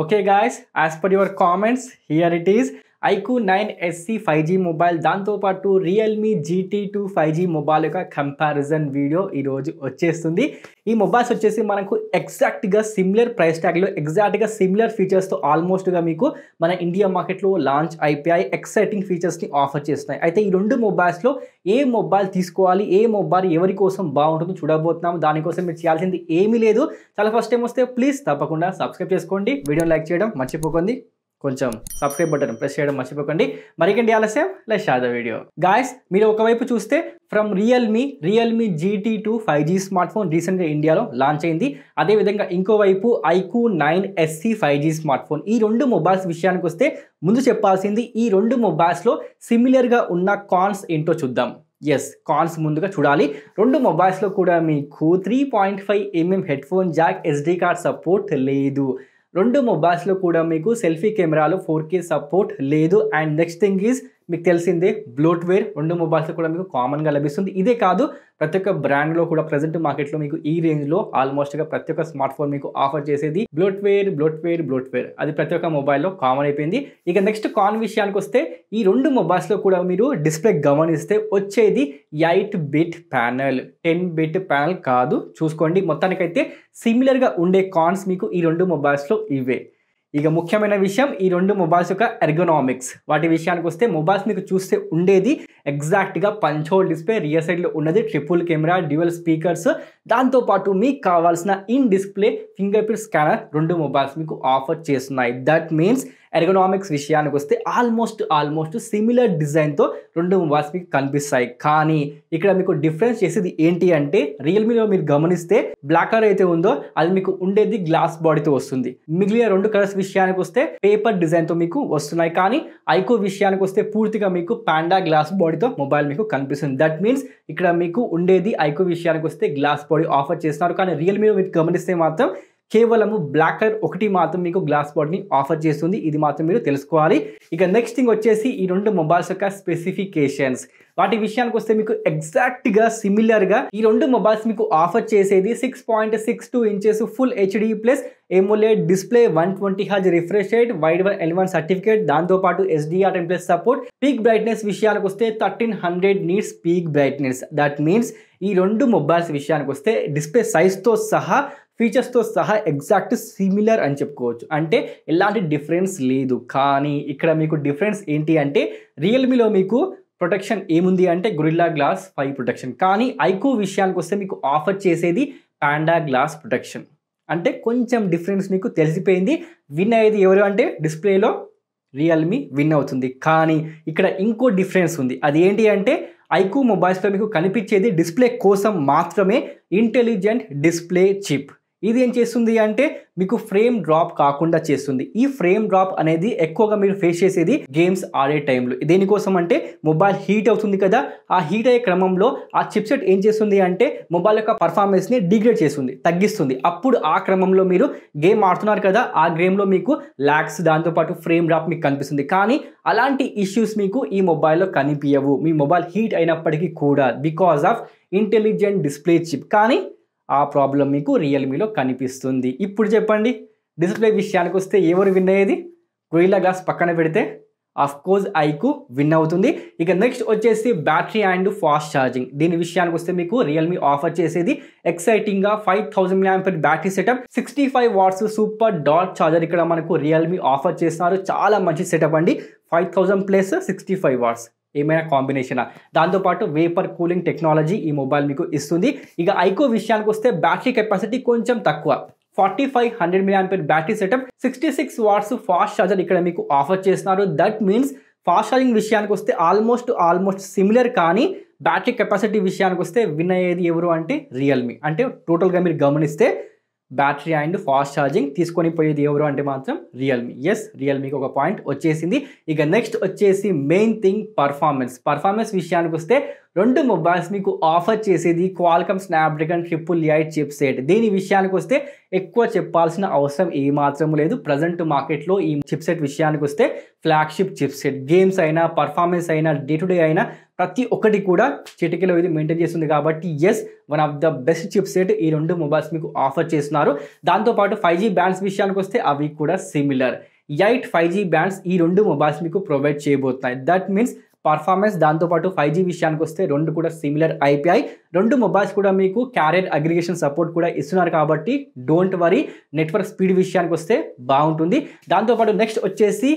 Okay guys, as per your comments, here it is. IQOO nine SE five G mobile దాంతోపాటు Realme GT two five G mobile యొక్క comparison video ఈరోజు వచ్చేస్తుంది ఈ mobiles వచ్చేసి మనకు ఎగ్జాక్ట్గా సిమిలర్ ప్రైస్ ట్యాగ్లో ఎగ్జాక్ట్గా సిమిలర్ ఫీచర్స్తో ఆల్మోస్ట్గా మీకు మన ఇండియా మార్కెట్లో లాంచ్ అయిపోయాయి ఎక్సైటింగ్ ఫీచర్స్ని ఆఫర్ చేస్తున్నాయి అయితే ఈ రెండు మొబైల్స్లో ఏ మొబైల్ తీసుకోవాలి ఏ మొబైల్ ఎవరి కోసం బాగుంటుందో చూడబోతున్నాము దానికోసం మీరు చేయాల్సింది ఏమీ లేదు చాలా ఫస్ట్ టైం వస్తే ప్లీజ్ తప్పకుండా సబ్స్క్రైబ్ చేసుకోండి వీడియో లైక్ చేయడం మర్చిపోకండి కొంచెం సబ్స్క్రైబ్ బటన్ ప్రెస్ చేయడం మర్చిపోకండి మరికండి ఆలస్యం let's start the video guys మీరు ఒకవైపు చూస్తే from Realme Realme GT two five G smartphone రీసెంట్గా ఇండియాలో లాంచ్ అయింది అదేవిధంగా ఇంకోవైపు iQOO nine SE five G smartphone ఈ రెండు మొబైల్స్ విషయానికి వస్తే ముందు చెప్పాల్సింది ఈ రెండు మొబైల్స్లో సిమిలర్గా ఉన్న కాన్స్ ఏంటో చూద్దాం ఎస్ కాన్స్ ముందుగా చూడాలి రెండు మొబైల్స్లో కూడా మీకు three point five MM headphone jack SD card support లేదు రెండు మొబైల్స్లో కూడా మీకు సెల్ఫీ కెమెరాలో ఫోర్ సపోర్ట్ లేదు అండ్ నెక్స్ట్ థింగ్ ఈజ్ మీకు తెలిసిందే బ్లోట్వేర్ రెండు మొబైల్స్ కూడా మీకు కామన్గా లభిస్తుంది ఇదే కాదు ప్రతి ఒక్క బ్రాండ్లో కూడా ప్రజెంట్ మార్కెట్లో మీకు ఈ రేంజ్లో ఆల్మోస్ట్గా ప్రతి ఒక్క స్మార్ట్ ఫోన్ మీకు ఆఫర్ చేసేది బ్లోట్వేర్ బ్లోట్వేర్ బ్లోట్వేర్ అది ప్రతి ఒక్క మొబైల్లో కామన్ అయిపోయింది ఇక నెక్స్ట్ కాన్ విషయానికి వస్తే ఈ రెండు మొబైల్స్లో కూడా మీరు డిస్ప్లే గమనిస్తే వచ్చేది eight bit panel ten bit panel కాదు చూసుకోండి మొత్తానికైతే సిమిలర్గా ఉండే కాన్స్ మీకు ఈ రెండు మొబైల్స్లో ఇవే ఇక ముఖ్యమైన విషయం ఈ రెండు మొబైల్స్ యొక్క ఎర్గోనామిక్స్ వాటి విషయానికి వస్తే మొబైల్స్ మీకు చూస్తే ఉండేది ఎగ్జాక్ట్గా పంచోల్ డిస్ప్లే రియర్ సైడ్లో ఉన్నది ట్రిపుల్ కెమెరా డ్యూయల్ స్పీకర్స్ దాంతోపాటు మీకు కావాల్సిన in display fingerprint scanner రెండు మొబైల్స్ మీకు ఆఫర్ చేస్తున్నాయి దట్ మీన్స్ ఎర్గనామిక్స్ విషయానికి వస్తే ఆల్మోస్ట్ ఆల్మోస్ట్ సిమిలర్ డిజైన్తో రెండు మొబైల్స్ మీకు కనిపిస్తాయి కానీ ఇక్కడ మీకు డిఫరెన్స్ చేసేది ఏంటి అంటే రియల్మీలో మీరు గమనిస్తే బ్లాక్ కలర్ అయితే ఉందో అది మీకు ఉండేది గ్లాస్ బాడీతో వస్తుంది మిగిలిన రెండు కలర్స్ విషయానికి వస్తే పేపర్ డిజైన్తో మీకు వస్తున్నాయి కానీ ఐకో విషయానికి వస్తే పూర్తిగా మీకు పాండా గ్లాస్ బాడీతో మొబైల్ మీకు కనిపిస్తుంది దట్ మీన్స్ ఇక్కడ మీకు ఉండేది ఐకో విషయానికి వస్తే గ్లాస్ బాడీ ఆఫర్ చేస్తున్నారు కానీ రియల్మీలో మీరు గమనిస్తే మాత్రం కేవలము బ్లాక్ కలర్ ఒకటి మాత్రం మీకు గ్లాస్ బాడీని ఆఫర్ చేస్తుంది ఇది మాత్రం మీరు తెలుసుకోవాలి ఇక నెక్స్ట్ థింగ్ వచ్చేసి ఈ రెండు మొబైల్స్ యొక్క స్పెసిఫికేషన్స్ వాటి విషయానికి వస్తే మీకు ఎగ్జాక్ట్గా సిమిలర్గా ఈ రెండు మొబైల్స్ మీకు ఆఫర్ చేసేది six point six two inches full HD plus AMOLED display one twenty హాజ్ refresh rate wide one L one certificate దాంతోపాటు HDR ten plus support peak brightness విషయానికి వస్తే thirteen hundred nits peak brightness that means ఈ రెండు mobiles విషయానికి వస్తే display సైజ్తో సహా ఫీచర్స్తో సహా ఎగ్జాక్ట్ సిమిలర్ అని చెప్పుకోవచ్చు అంటే ఎలాంటి డిఫరెన్స్ లేదు కానీ ఇక్కడ మీకు డిఫరెన్స్ ఏంటి అంటే రియల్మీలో మీకు ప్రొటెక్షన్ ఏముంది అంటే గురిల్లా గ్లాస్ ఫైవ్ ప్రొటెక్షన్ కానీ ఐకో విషయానికి వస్తే మీకు ఆఫర్ చేసేది పాండా గ్లాస్ ప్రొటెక్షన్ అంటే కొంచెం డిఫరెన్స్ మీకు తెలిసిపోయింది విన్ అయ్యేది ఎవరు అంటే డిస్ప్లేలో రియల్మీ విన్ అవుతుంది కానీ ఇక్కడ ఇంకో డిఫరెన్స్ ఉంది అది ఏంటి అంటే ఐకో మొబైల్స్లో మీకు కనిపించేది డిస్ప్లే కోసం మాత్రమే ఇంటెలిజెంట్ డిస్ప్లే చిప్ ఇది ఏం చేస్తుంది అంటే మీకు ఫ్రేమ్ డ్రాప్ కాకుండా చేస్తుంది ఈ ఫ్రేమ్ డ్రాప్ అనేది ఎక్కువగా మీరు ఫేస్ చేసేది గేమ్స్ ఆడే టైంలో దేనికోసం అంటే మొబైల్ హీట్ అవుతుంది కదా ఆ హీట్ అయ్యే క్రమంలో ఆ చిప్సెట్ ఏం చేస్తుంది అంటే మొబైల్ యొక్క పర్ఫార్మెన్స్ని డిగ్రేడ్ చేస్తుంది తగ్గిస్తుంది అప్పుడు ఆ క్రమంలో మీరు గేమ్ ఆడుతున్నారు కదా ఆ గేమ్లో మీకు ల్యాక్స్ దాంతోపాటు ఫ్రేమ్ డ్రాప్ మీకు కనిపిస్తుంది కానీ అలాంటి ఇష్యూస్ మీకు ఈ మొబైల్లో కనిపించవు మీ మొబైల్ హీట్ అయినప్పటికీ కూడా because of intelligent display chip కానీ ఆ ప్రాబ్లం మీకు రియల్మీలో కనిపిస్తుంది ఇప్పుడు చెప్పండి డిస్ప్లే విషయానికి వస్తే ఎవరు విన్ అయ్యేది గొయిలా గ్లాస్ పక్కన పెడితే కోర్స్ ఐకు విన్ అవుతుంది ఇక నెక్స్ట్ వచ్చేసి బ్యాటరీ అండ్ ఫాస్ట్ ఛార్జింగ్ దీని విషయానికి వస్తే మీకు రియల్మీ ఆఫర్ చేసేది ఎక్సైటింగ్గా ఫైవ్ థౌజండ్ ల్యాంపర్ battery setup sixty five watts super డాట్ ఛార్జర్ ఇక్కడ మనకు రియల్మీ ఆఫర్ చేస్తున్నారు చాలా మంచి సెటప్ అండి five thousand plus sixty five watts ఏమైనా కాంబినేషన్ దాంతోపాటు వేపర్ కూలింగ్ టెక్నాలజీ ఈ మొబైల్ మీకు ఇస్తుంది ఇక ఐకో విషయానికి వస్తే బ్యాటరీ కెపాసిటీ కొంచెం తక్కువ forty five hundred milliamp battery setup sixty six watts fast charger ఇక్కడ మీకు ఆఫర్ చేస్తున్నారు దట్ మీన్స్ ఫాస్ట్ ఛార్జింగ్ విషయానికి వస్తే ఆల్మోస్ట్ ఆల్మోస్ట్ సిమిలర్ కానీ బ్యాటరీ కెపాసిటీ విషయానికి వస్తే విన్ అయ్యేది ఎవరు అంటే రియల్మీ అంటే టోటల్గా మీరు గమనిస్తే బ్యాటరీ అండ్ ఫాస్ట్ ఛార్జింగ్ తీసుకొని పోయేది ఎవరు అంటే మాత్రం రియల్మీ ఎస్ రియల్మీకి ఒక పాయింట్ వచ్చేసింది ఇక నెక్స్ట్ వచ్చేసి మెయిన్ థింగ్ పర్ఫార్మెన్స్ పర్ఫార్మెన్స్ విషయానికి వస్తే రెండు మొబైల్స్ మీకు ఆఫర్ చేసేది Qualcomm Snapdragon triple eight chipset దీని విషయానికి వస్తే ఎక్కువ చెప్పాల్సిన అవసరం ఏమాత్రం లేదు ప్రజెంట్ మార్కెట్లో ఈ చిప్సెట్ విషయానికి వస్తే ఫ్లాగ్షిప్ చిప్సెట్ గేమ్స్ అయినా పర్ఫార్మెన్స్ అయినా డే టు డే అయినా ప్రతి ఒక్కటి కూడా చిటికలో ఇది మెయింటైన్ చేస్తుంది కాబట్టి as one of the best chipset ఈ రెండు మొబైల్స్ మీకు ఆఫర్ చేస్తున్నారు దాంతోపాటు ఫైవ్ జీ బ్యాండ్స్ విషయానికి వస్తే అవి కూడా similar eight five G bands ఈ రెండు మొబైల్స్ మీకు ప్రొవైడ్ చేయబోతున్నాయి దట్ మీన్స్ పర్ఫార్మెన్స్ దాంతోపాటు ఫైవ్ జీ విషయానికి వస్తే రెండు కూడా సిమిలర్ ఐపీఐ రెండు మొబైల్స్ కూడా మీకు క్యారియర్ అగ్రిగేషన్ సపోర్ట్ కూడా ఇస్తున్నారు కాబట్టి డోంట్ వరీ నెట్వర్క్ స్పీడ్ విషయానికి వస్తే బాగుంటుంది దాంతోపాటు నెక్స్ట్ వచ్చేసి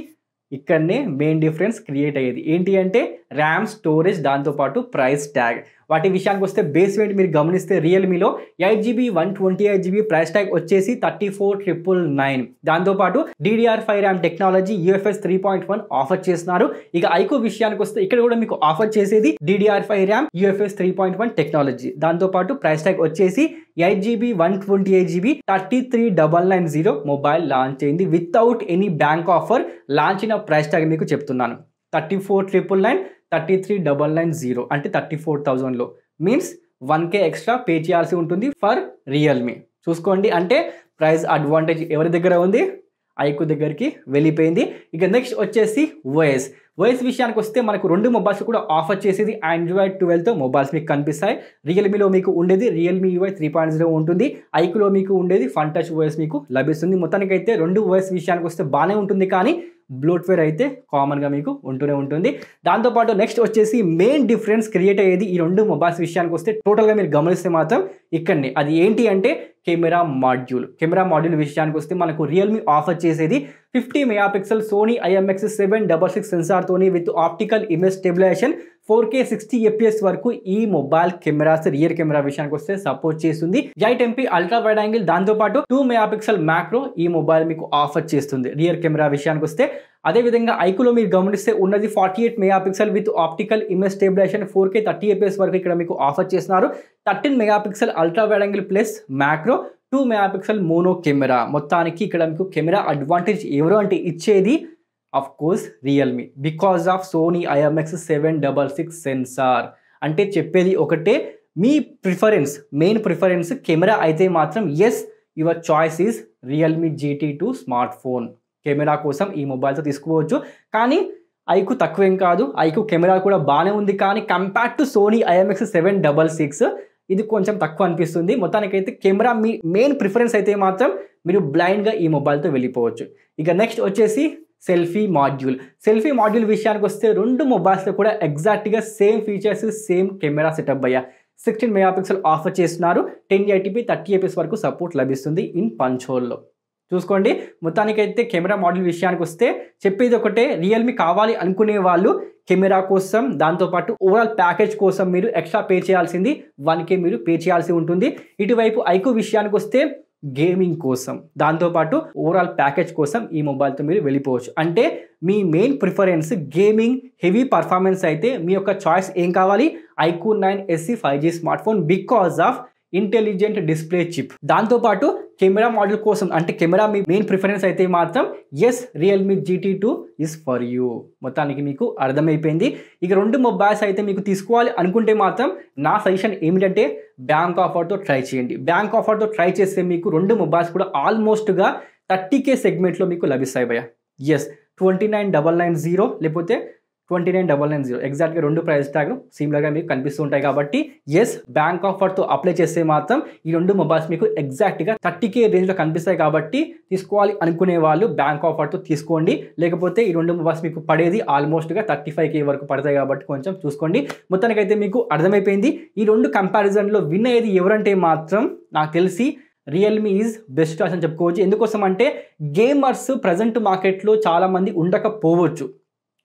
ఇక్కడనే మెయిన్ డిఫరెన్స్ క్రియేట్ అయ్యేది ఏంటి అంటే ర్యామ్ స్టోరేజ్ దాంతోపాటు ప్రైస్ ట్యాగ్ వాటి విషయానికి వస్తే బేస్ వెయిట్ మీరు గమనిస్తే రియల్మీలో eight GB one twenty eight GB price tag వచ్చేసి థర్టీ ఫోర్ ట్రిపుల్ నైన్ దాంతోపాటు DDR five RAM technology UFS three point one offer చేస్తున్నారు ఇక ఐకో విషయానికి వస్తే ఇక్కడ కూడా మీకు ఆఫర్ చేసేది DDR five RAM UFS three point one technology దాంతోపాటు ప్రైస్ ట్యాగ్ వచ్చేసి eight GB one twenty eight GB thirty three double nine zero mobile launch అయింది without any bank offer launch అయిన ప్రైస్ ట్యాగ్ మీకు చెప్తున్నాను thirty four triple nine thirty three double nine zero అంటే thirty four థౌజండ్లో means one K extra pay చేయాల్సి ఉంటుంది for Realme చూసుకోండి అంటే ప్రైస్ అడ్వాంటేజ్ ఎవరి దగ్గర ఉంది ఐకు దగ్గరికి వెళ్ళిపోయింది ఇక నెక్స్ట్ వచ్చేసి ఓఎస్ ఓఎస్ విషయానికి వస్తే మనకు రెండు మొబైల్స్ కూడా ఆఫర్ చేసేది ఆండ్రాయిడ్ ట్వెల్వ్తో మొబైల్స్ మీకు కనిపిస్తాయి రియల్మీలో మీకు ఉండేది Realme UI three point zero ఉంటుంది ఐకులో మీకు ఉండేది ఫన్ టచ్ ఓఎస్ మీకు లభిస్తుంది మొత్తానికైతే రెండు ఓఎస్ విషయానికి వస్తే బాగానే ఉంటుంది కానీ బ్లోట్వేర్ అయితే కామన్గా మీకు ఉంటూనే ఉంటుంది దాంతోపాటు నెక్స్ట్ వచ్చేసి మెయిన్ డిఫరెన్స్ క్రియేట్ అయ్యేది ఈ రెండు మొబైల్స్ విషయానికి వస్తే టోటల్గా మీరు గమనిస్తే మాత్రం ఇక్కడనే అది ఏంటి అంటే కెమెరా మాడ్యూల్ కెమెరా మాడ్యూల్ విషయానికి వస్తే మనకు రియల్మీ ఆఫర్ చేసేది fifty megapixel Sony IMX seven double six సెన్సార్తోని with optical image stabilization four K sixty FPS వరకు ఈ మొబైల్ కెమెరాస్ రియర్ కెమెరా విషయానికి వస్తే సపోర్ట్ చేస్తుంది జై ఎంపీ అల్ట్రా వైడ్ యాంగిల్ దాంతోపాటు టూ మెగా పిక్సెల్ మ్యాక్రో ఈ మొబైల్ మీకు ఆఫర్ చేస్తుంది రియర్ కెమెరా విషయానికి వస్తే అదేవిధంగా ఐకులో మీరు గమనిస్తే ఉన్నది forty eight megapixel with optical image stabilization four K thirty FPS వరకు ఇక్కడ మీకు ఆఫర్ చేస్తున్నారు thirteen megapixel ultra wide angle plus macro two megapixel mono camera మొత్తానికి ఇక్కడ మీకు కెమెరా అడ్వాంటేజ్ ఎవరు అంటే ఇచ్చేది of course Realme because of Sony IMX seven double six sensor అంటే చెప్పేది ఒకటే మీ ప్రిఫరెన్స్ మెయిన్ ప్రిఫరెన్స్ కెమెరా అయితే మాత్రం yes your choice is Realme GT two smartphone camera కోసం ఈ మొబైల్తో తీసుకోవచ్చు కానీ ఐకు తక్కువేం కాదు ఐకు కెమెరా కూడా బాగానే ఉంది కానీ compared to Sony IMX seven double six ఇది కొంచెం తక్కువ అనిపిస్తుంది మొత్తానికైతే కెమెరా మీ మెయిన్ ప్రిఫరెన్స్ అయితే మాత్రం మీరు బ్లైండ్గా ఈ మొబైల్తో వెళ్ళిపోవచ్చు ఇక నెక్స్ట్ వచ్చేసి సెల్ఫీ మాడ్యూల్ సెల్ఫీ మాడ్యూల్ విషయానికి వస్తే రెండు మొబైల్స్లో కూడా ఎగ్జాక్ట్గా same features same camera setup అయ్యా సిక్స్టీన్ పిక్సెల్ ఆఫర్ చేస్తున్నారు టెన్ ఎయిటీపీ థర్టీ ఏపీఎస్ వరకు సపోర్ట్ లభిస్తుంది ఇన్ పంచోల్లో చూసుకోండి మొత్తానికైతే కెమెరా మాడ్యూల్ విషయానికి వస్తే చెప్పేది ఒకటే రియల్మీ కావాలి అనుకునే వాళ్ళు కెమెరా కోసం దాంతోపాటు ఓవరాల్ ప్యాకేజ్ కోసం మీరు ఎక్స్ట్రా పే చేయాల్సింది వన్కే మీరు పే చేయాల్సి ఉంటుంది ఇటువైపు ఐకో విషయానికి వస్తే గేమింగ్ కోసం దాంతోపాటు ఓవరాల్ ప్యాకేజ్ కోసం ఈ మొబైల్తో మీరు వెళ్ళిపోవచ్చు అంటే మీ main preference gaming heavy performance అయితే మీ యొక్క చాయిస్ ఏం కావాలి iQOO nine SE five G smartphone because of intelligent display chip దాంతోపాటు కెమెరా మోడల్ కోసం అంటే కెమెరా మీ మెయిన్ ప్రిఫరెన్స్ అయితే మాత్రం yes Realme GT two is for you మొత్తానికి మీకు అర్థమైపోయింది ఇక రెండు మొబైల్స్ అయితే మీకు తీసుకోవాలి అనుకుంటే మాత్రం నా సజెషన్ ఏమిటంటే బ్యాంక్ ఆఫర్తో ట్రై చేయండి బ్యాంక్ ఆఫర్తో ట్రై చేస్తే మీకు రెండు మొబైల్స్ కూడా ఆల్మోస్ట్గా థర్టీ కే సెగ్మెంట్లో మీకు లభిస్తాయి భయ ఎస్ twenty nine double nine zero లేకపోతే twenty nine double nine zero ఎగ్జాక్ట్గా రెండు ప్రైస్ ట్యాగ్లు సిమిలర్గా మీకు కనిపిస్తూ ఉంటాయి కాబట్టి ఎస్ బ్యాంక్ ఆఫర్తో అప్లై చేస్తే మాత్రం ఈ రెండు మొబైల్స్ మీకు ఎగ్జాక్ట్గా థర్టీ కే రేంజ్లో కనిపిస్తాయి కాబట్టి తీసుకోవాలి అనుకునే వాళ్ళు బ్యాంక్ ఆఫర్తో తీసుకోండి లేకపోతే ఈ రెండు మొబైల్స్ మీకు పడేది ఆల్మోస్ట్గా థర్టీ ఫైవ్ కే వరకు పడతాయి కాబట్టి కొంచెం చూసుకోండి మొత్తానికైతే మీకు అర్థమైపోయింది ఈ రెండు కంపారిజన్లో విన్ అయ్యేది ఎవరంటే మాత్రం నాకు తెలిసి రియల్మీ ఈజ్ బెస్ట్ ఆప్షన్ అని చెప్పుకోవచ్చు ఎందుకోసం అంటే గేమర్స్ ప్రజెంట్ మార్కెట్లో చాలామంది ఉండకపోవచ్చు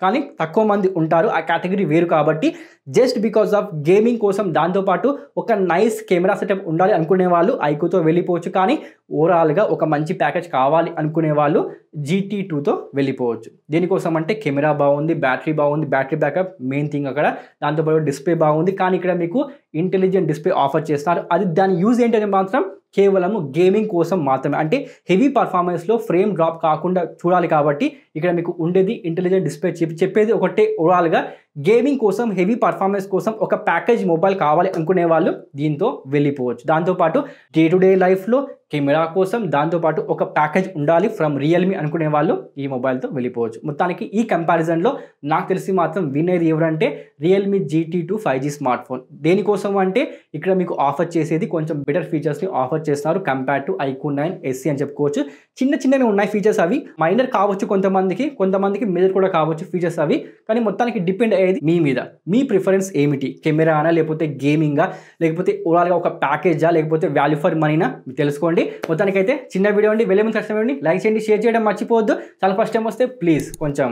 కానీ తక్కువ మంది ఉంటారు ఆ కేటగిరీ వేరు కాబట్టి జస్ట్ బికాస్ ఆఫ్ గేమింగ్ కోసం దాంతోపాటు ఒక నైస్ కెమెరా సెటప్ ఉండాలి అనుకునే వాళ్ళు ఐకుతో వెళ్ళిపోవచ్చు కానీ ఓవరాల్గా ఒక మంచి ప్యాకేజ్ కావాలి అనుకునే వాళ్ళు జీటీ టూతో వెళ్ళిపోవచ్చు దీనికోసం అంటే కెమెరా బాగుంది బ్యాటరీ బాగుంది బ్యాటరీ బ్యాకప్ మెయిన్ థింగ్ అక్కడ దాంతోపాటు డిస్ప్లే బాగుంది కానీ ఇక్కడ మీకు ఇంటెలిజెంట్ డిస్ప్లే ఆఫర్ చేస్తున్నారు అది దాని యూజ్ ఏంటనే మాత్రం కేవలము గేమింగ్ కోసం మాత్రమే అంటే హెవీ పర్ఫార్మెన్స్లో ఫ్రేమ్ డ్రాప్ కాకుండా చూడాలి కాబట్టి ఇక్కడ మీకు ఉండేది ఇంటెలిజెంట్ డిస్ప్లే చెప్పి చెప్పేది ఒకటే ఓవరాల్గా గేమింగ్ కోసం హెవీ పర్ఫార్మెన్స్ కోసం ఒక ప్యాకేజ్ మొబైల్ కావాలి అనుకునే వాళ్ళు దీంతో వెళ్ళిపోవచ్చు దాంతోపాటు డే టు డే లైఫ్లో కెమెరా కోసం దాంతోపాటు ఒక ప్యాకేజ్ ఉండాలి ఫ్రమ్ రియల్మీ అనుకునే వాళ్ళు ఈ మొబైల్తో వెళ్ళిపోవచ్చు మొత్తానికి ఈ కంపారిజన్లో నాకు తెలిసి మాత్రం విన్ అయ్యేది ఎవరంటే Realme GT two five G smartphone దేనికోసం అంటే ఇక్కడ మీకు ఆఫర్ చేసేది కొంచెం బెటర్ ఫీచర్స్ని ఆఫర్ చేస్తున్నారు compare to iQOO nine SE అని చెప్పుకోవచ్చు చిన్న చిన్నవి ఉన్నాయి ఫీచర్స్ అవి మైనర్ కావచ్చు కొంతమందికి కొంతమందికి మేజర్ కూడా కావచ్చు ఫీచర్స్ అవి కానీ మొత్తానికి డిపెండ్ అనేది మీ మీద మీ ప్రిఫరెన్స్ ఏమిటి కెమెరానా లేకపోతే గేమింగా లేకపోతే ఓవరాల్గా ఒక ప్యాకేజా లేకపోతే వాల్యూ ఫర్ మనీనా తెలుసుకోండి మొత్తానికైతే చిన్న వీడియో అండి వెళ్ళే ముందు కష్టం లైక్ చేయండి షేర్ చేయడం మర్చిపోవద్దు చాలా ఫస్ట్ టైం వస్తే ప్లీజ్ కొంచెం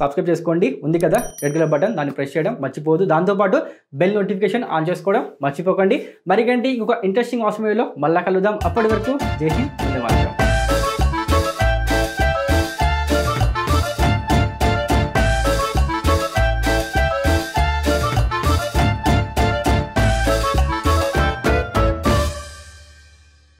సబ్స్క్రైబ్ చేసుకోండి ఉంది కదా రెడ్ కలర్ బటన్ దాన్ని ప్రెస్ చేయడం మర్చిపోవద్దు దాంతోపాటు బెల్ నోటిఫికేషన్ ఆన్ చేసుకోవడం మర్చిపోకండి మరికంటే ఇంకొక ఇంట్రెస్టింగ్ ఆసమయంలో మళ్ళా కలుద్దాం అప్పటి వరకు జై హింద్ ధన్యవాదాలు